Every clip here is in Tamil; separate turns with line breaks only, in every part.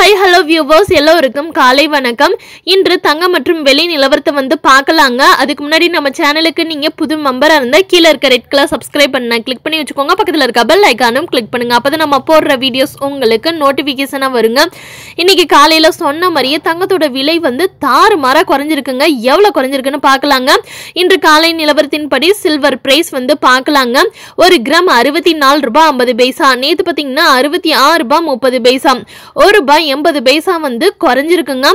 ஹாய் ஹலோ வியூவர்ஸ் எல்லோருக்கும் காலை வணக்கம் இன்று தங்கம் மற்றும் வெளி நிலவரத்தை வந்து பார்க்கலாங்க அதுக்கு முன்னாடி நம்ம சேனலுக்கு நீங்கள் புது மெம்பராக இருந்தால் கீழே இருக்க ரெட் கலர் சப்ஸ்கிரைப் பண்ண கிளிக் பண்ணி வச்சுக்கோங்க பக்கத்தில் இருக்க பெல் ஐக்கானும் கிளிக் பண்ணுங்கள் அப்போ தான் நம்ம போடுற வீடியோஸ் உங்களுக்கு நோட்டிஃபிகேஷனாக வருங்க இன்றைக்கி காலையில் சொன்ன மாதிரியே தங்கத்தோட விலை வந்து தாறு தாறுமாறாக குறைஞ்சிருக்குங்க எவ்வளோ குறைஞ்சிருக்குன்னு பார்க்கலாங்க இன்று காலை நிலவரத்தின்படி சில்வர் ப்ரைஸ் வந்து பார்க்கலாங்க ஒரு கிராம் அறுபத்தி நாலு ரூபாய் ஐம்பது பைசா நேற்று பார்த்தீங்கன்னா அறுபத்தி ஆறு ரூபாய் முப்பது பைசா ஒரு ரூபாய் எண்பது பைசா வந்து குறைஞ்சிருக்குங்க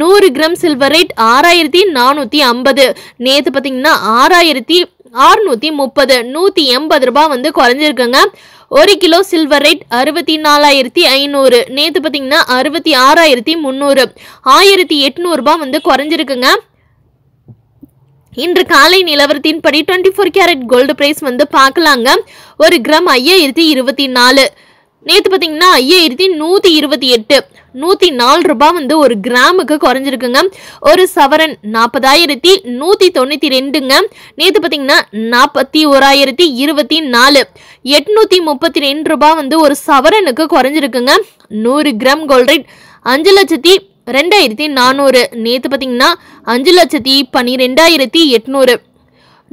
நூறு கிராம் சில்வர் ரேட் ஆறாயிரத்தி நானூற்றி ஐம்பது நேற்று பார்த்தீங்கன்னா ஆறாயிரத்தி ஆறுநூற்றி முப்பது நூற்றி எண்பது ரூபாய் வந்து குறைஞ்சிருக்குங்க ஒரு கிலோ சில்வர் ரேட் அறுபத்தி நாலாயிரத்தி ஐநூறு நேற்று பார்த்தீங்கன்னா அறுபத்தி ஆறாயிரத்தி முந்நூறு ஆயிரத்தி எட்நூறுபா வந்து குறைஞ்சிருக்குங்க இன்று காலை நிலவரத்தின்படி twenty four carat gold price வந்து பார்க்கலாங்க ஒரு கிராம் ஐயாயிரத்தி இருபத்தி நாலு நேற்று பார்த்தீங்கன்னா ஐயாயிரத்தி நூற்றி இருபத்தி எட்டு நூற்றி நாலு ரூபாய் வந்து ஒரு கிராமுக்கு குறைஞ்சிருக்குங்க ஒரு சவரன் நாற்பதாயிரத்தி நூற்றி தொண்ணூற்றி ரெண்டுங்க நேற்று பார்த்தீங்கன்னா நாற்பத்தி ஓராயிரத்தி இருபத்தி நாலு எட்நூற்றி முப்பத்தி ரெண்டு ரூபாய் வந்து ஒரு சவரனுக்கு குறைஞ்சிருக்குங்க நூறு கிராம் கோல்ட் ரேட் அஞ்சு லட்சத்தி ரெண்டாயிரத்தி நானூறு நேற்று பார்த்தீங்கன்னா அஞ்சு லட்சத்தி பன்னிரெண்டாயிரத்தி எட்நூறு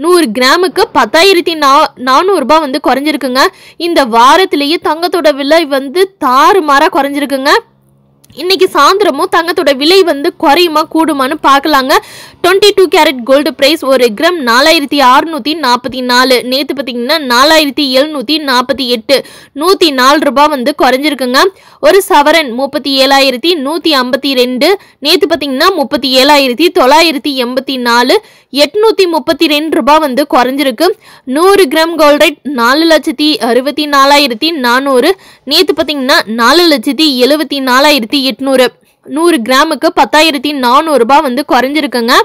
நூறு கிராமுக்கு பத்தாயிரத்தி நா நானூறுரூபா வந்து குறைஞ்சிருக்குங்க இந்த வாரத்திலேயே தங்கத்தோட விலை வந்து தாறுமாறாக குறைஞ்சிருக்குங்க இன்னைக்கு சாயந்தரமும் தங்கத்தோட விலை வந்து குறையுமா கூடுமான்னு பார்க்கலாங்க twenty two carat gold price ஒரு கிராம் நாலாயிரத்தி அறுநூற்றி நாற்பத்தி நாலு நேற்று பார்த்தீங்கன்னா நாலாயிரத்தி எழுநூற்றி நாற்பத்தி எட்டு நூற்றி நாலு ரூபாய் வந்து குறைஞ்சிருக்குங்க ஒரு சவரன் முப்பத்தி ஏழாயிரத்தி நூற்றி ஐம்பத்தி ரெண்டு நேற்று பார்த்தீங்கன்னா முப்பத்தி ஏழாயிரத்தி தொள்ளாயிரத்தி எண்பத்தி நாலு எட்நூற்றி முப்பத்தி ரெண்டு ரூபாய் வந்து குறைஞ்சிருக்கு நூறு கிராம் கோல்ட் ரேட் நாலு லட்சத்தி அறுபத்தி நாலாயிரத்தி நானூறு நேற்று பார்த்தீங்கன்னா நாலு லட்சத்தி எழுபத்தி நாலாயிரத்தி எட்நூறு நூறு கிராமுக்கு பத்தாயிரத்தி நானூறுரூபா வந்து குறைஞ்சிருக்குங்க